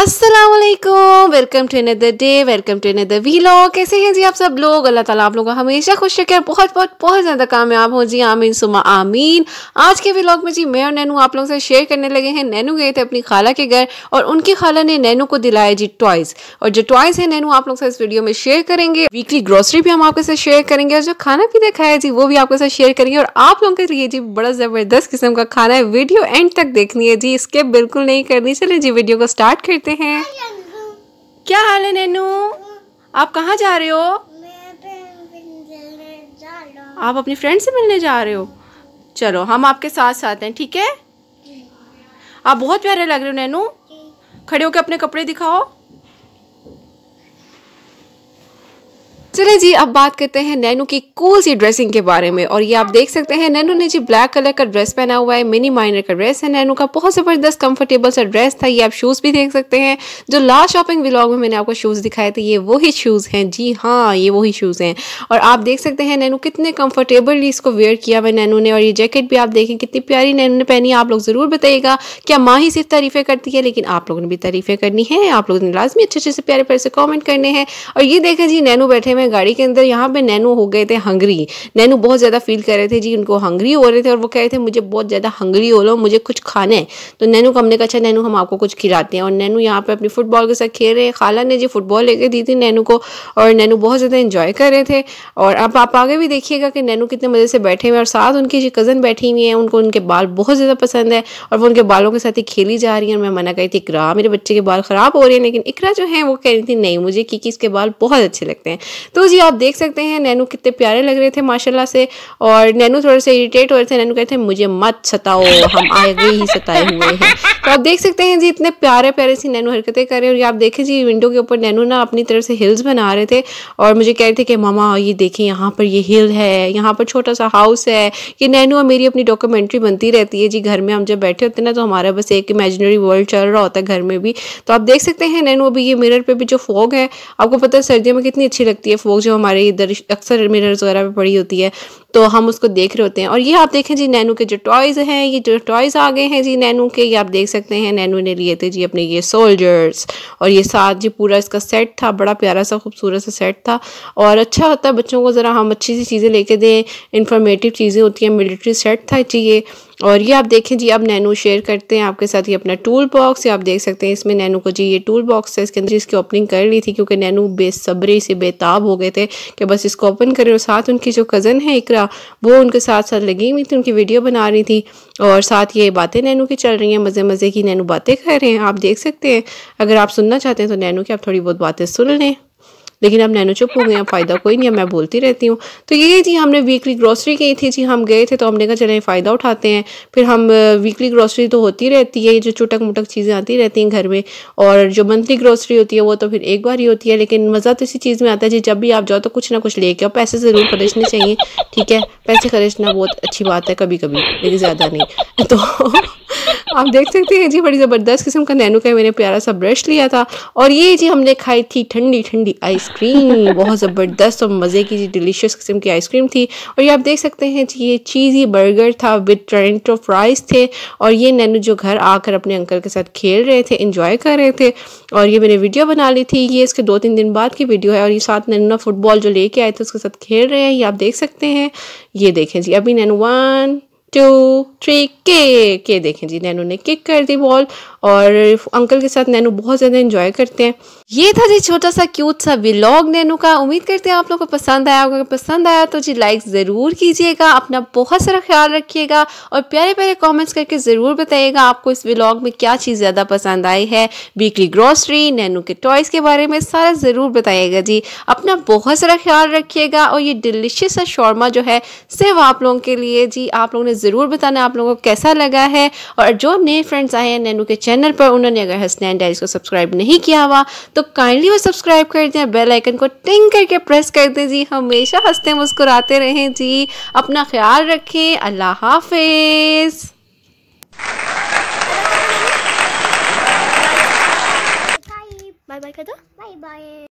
Aslam welcome to another day welcome to another vlog कैसे हैं जी आप सब लोग अल्लाह ताला आप लोगों को हमेशा खुश रखे और बहुत बहुत बहुत ज़्यादा कामयाब हो जी आमीन सुमा आमीन आज के वीलॉग में जी मैं और नैनू आप लोगों से शेयर करने लगे हैं नैनू गए थे अपनी खाला के घर और उनकी खाला ने नैनू को दिलाया जी टॉयज़ और जो टॉयज़ है नैनू आप लोग से इस वीडियो में शेयर करेंगे वीकली ग्रॉसरी भी हम आपके साथ शेयर करेंगे और जो खाना पीना खाया जी वो भी आपके साथ शेयर करेंगे और आप लोगों के लिए जी बड़ा ज़बरदस्त किस्म का खाना है वीडियो एंड तक देखनी है जी स्किप बिल्कुल नहीं करनी चले जी वीडियो को स्टार्ट करते देखते हैं क्या हाल है नैनू आप कहाँ जा रहे हो आप अपनी फ्रेंड से मिलने जा रहे हो चलो हम आपके साथ साथ हैं ठीक है आप बहुत प्यारे लग रहे हो नैनू खड़े होकर अपने कपड़े दिखाओ चले जी अब बात करते हैं नैनो की कूल सी ड्रेसिंग के बारे में और ये आप देख सकते हैं नैनो ने जी ब्लैक कलर का ड्रेस पहना हुआ है मिनी माइनर का ड्रेस है नैनो का बहुत जबरदस्त कंफर्टेबल सा ड्रेस था ये आप शूज़ भी देख सकते हैं जो लास्ट शॉपिंग व्लॉग में मैंने आपको शूज़ दिखाए थे ये वही शूज़ हैं जी हाँ ये वही शूज़ हैं और आप देख सकते हैं नैनो कितने कंफर्टेबली इसको वेयर किया हुआ नैनो ने और ये जैकेट भी आप देखें कितनी प्यारी नैनो ने पहनी आप लोग ज़रूर बताइएगा क्या माँ ही सिर्फ तारीफ़ें करती है लेकिन आप लोगों ने भी तारीफ़ें करनी है आप लोगों ने लाजमी अच्छे अच्छे से प्यारे प्यार से कॉमेंट करने हैं और ये देखें जी नैनो बैठे हुए हैं गाड़ी के अंदर यहाँ पे नैनू हो गए थे हंगरी नैनू बहुत ज़्यादा फील कर रहे थे जी उनको हंगरी हो रहे थे और वो कह रहे थे मुझे बहुत ज़्यादा हंगरी हो रहा हूँ मुझे कुछ खाना है तो नैनू को हमने कहा अच्छा नैनू हम आपको कुछ खिलाते हैं और नैनू यहाँ पर अपनी फुटबॉल के साथ खेल रहे हैं खाला ने जी फुटबॉल लेके दी थी नैनू को और नैनू बहुत ज़्यादा इंजॉय कर रहे थे और अब आप आगे भी देखिएगा कि नैनू कितने मज़े से बैठे हुए हैं और साथ उनकी जी कज़न बैठी हुई हैं उनको उनके बाल बहुत ज़्यादा पसंद है और वो उनके बालों के साथ ही खेली जा रही है और मैं मना करी थी इकरा मेरे बच्चे के बाल ख़राब हो रहे हैं लेकिन इकरा जो है वो कह रही थी नहीं मुझे क्योंकि इसके बाल बहुत अच्छे लगते हैं तो जी आप देख सकते हैं नैनू कितने प्यारे लग रहे थे माशाल्लाह से और नैनू थोड़े से इरिटेट हो रहे थे नैनू कहते हैं मुझे मत सताओ हम आगे ही सताए हुए हैं तो आप देख सकते हैं जी इतने प्यारे प्यारे सी नैनू हरकतें कर रहे हैं और आप देखें जी विंडो के ऊपर नैनू ना अपनी तरफ से हिल्स बना रहे थे और मुझे कह रहे थे कि मामा ये देखें यहाँ पर ये हिल है यहाँ पर छोटा सा हाउस है ये नैनू और मेरी अपनी डॉक्यूमेंट्री बनती रहती है जी घर में हम जब बैठे होते हैं ना तो हमारा बस एक इमेजिनरी वर्ल्ड चल रहा होता है घर में भी तो आप देख सकते हैं नैनू अभी ये मिरर पर भी जो फॉग है आपको पता है सर्दियों में कितनी अच्छी लगती है वो जो हमारे इधर अक्सर मिरर्स वगैरह पर पड़ी होती है तो हम उसको देख रहे होते हैं और ये आप देखें जी नैनू के जो टॉयज़ हैं ये जो टॉयज़ आ गए हैं जी नैनू के ये आप देख सकते हैं नैनू ने लिए थे जी अपने ये सोल्जर्स और ये साथ जी पूरा इसका सेट था बड़ा प्यारा सा खूबसूरत सा सेट था और अच्छा होता है बच्चों को ज़रा हम अच्छी सी चीज़ें लेके दें इंफॉर्मेटिव चीज़ें होती हैं मिलिट्री सेट था जी ये और ये आप देखें जी अब नैनो शेयर करते हैं आपके साथ ये अपना टूल बॉक्स आप देख सकते हैं इसमें नैनो को जी ये टूल बॉक्स है इसके अंदर इसकी ओपनिंग कर ली थी क्योंकि नैनो बेसब्री से बेताब हो गए थे कि बस इसको ओपन करें और साथ उनकी जो कज़न है इकरा वो उनके साथ साथ लगी हुई थी उनकी वीडियो बना रही थी और साथ ये बातें नैनो की चल रही हैं मज़े मज़े की नैनो बातें कर रहे हैं आप देख सकते हैं अगर आप सुनना चाहते हैं तो नैनो की आप थोड़ी बहुत बातें सुन लें लेकिन अब नैनो चुप हो गए फ़ायदा कोई नहीं है मैं बोलती रहती हूँ तो ये जी हमने वीकली ग्रॉसरी की थी जी हम गए थे तो हमने कहा चले फ़ायदा उठाते हैं फिर हम वीकली ग्रॉसरी तो होती रहती है जो चुटक मुटक चीज़ें आती रहती हैं घर में और जो मंथली ग्रॉसरी होती है वो तो फिर एक बार ही होती है लेकिन मज़ा तो इसी चीज़ में आता है जी जब भी आप जाओ तो कुछ ना कुछ लेके आओ पैसे ज़रूर खरीदने चाहिए ठीक है पैसे खरीदना बहुत अच्छी बात है कभी कभी लेकिन ज़्यादा नहीं तो आप देख सकते हैं जी बड़ी ज़बरदस्त किस्म का नैनो का मैंने प्यारा सा ब्रश लिया था और ये जी हमने खाई थी ठंडी ठंडी आइसक्रीम बहुत ज़बरदस्त और मज़े की जी डिलीशियस किस्म की आइसक्रीम थी और ये आप देख सकते हैं जी ये चीज़ी बर्गर था विद ट्रेंटो फ्राइज थे और ये नैनू जो घर आकर अपने अंकल के साथ खेल रहे थे इंजॉय कर रहे थे और ये मैंने वीडियो बना ली थी ये इसके दो तीन दिन बाद की वीडियो है और ये साथ नैनू ना फुटबॉल जो लेके आए थे उसके साथ खेल रहे हैं ये आप देख सकते हैं ये देखें जी अभी नैनू वन टू थ्री के के देखें जी नैनू ने किक कर दी बॉल और अंकल के साथ नैनू बहुत ज़्यादा इन्जॉय करते हैं ये था जी छोटा सा क्यूट सा व्लॉग नैनू का उम्मीद करते हैं आप लोगों को पसंद आया होगा पसंद आया तो जी लाइक ज़रूर कीजिएगा अपना बहुत सारा ख्याल रखिएगा और प्यारे प्यारे कॉमेंट्स करके ज़रूर बताइएगा आपको इस व्लॉग में क्या चीज़ ज़्यादा पसंद आई है वीकली ग्रॉसरी नैनू के टॉयज़ के बारे में सारा ज़रूर बताइएगा जी अपना बहुत सारा ख्याल रखिएगा और ये डिलिशियस सा शौरमा जो है सिर्फ आप लोगों के लिए जी आप लोगों ने ज़रूर बताना आप लोगों को कैसा लगा है और जो नए फ्रेंड्स आए हैं नैनू के चैनल पर उन्होंने अगर हसनैन डायरीज को सब्सक्राइब नहीं किया हुआ तो काइंडली वो सब्सक्राइब कर दें बेल आइकन को टिंग करके प्रेस कर दें जी हमेशा हंसते मुस्कुराते रहें जी अपना ख्याल रखें अल्लाह हाफिज़ बाय बाय कर दो बाय बाय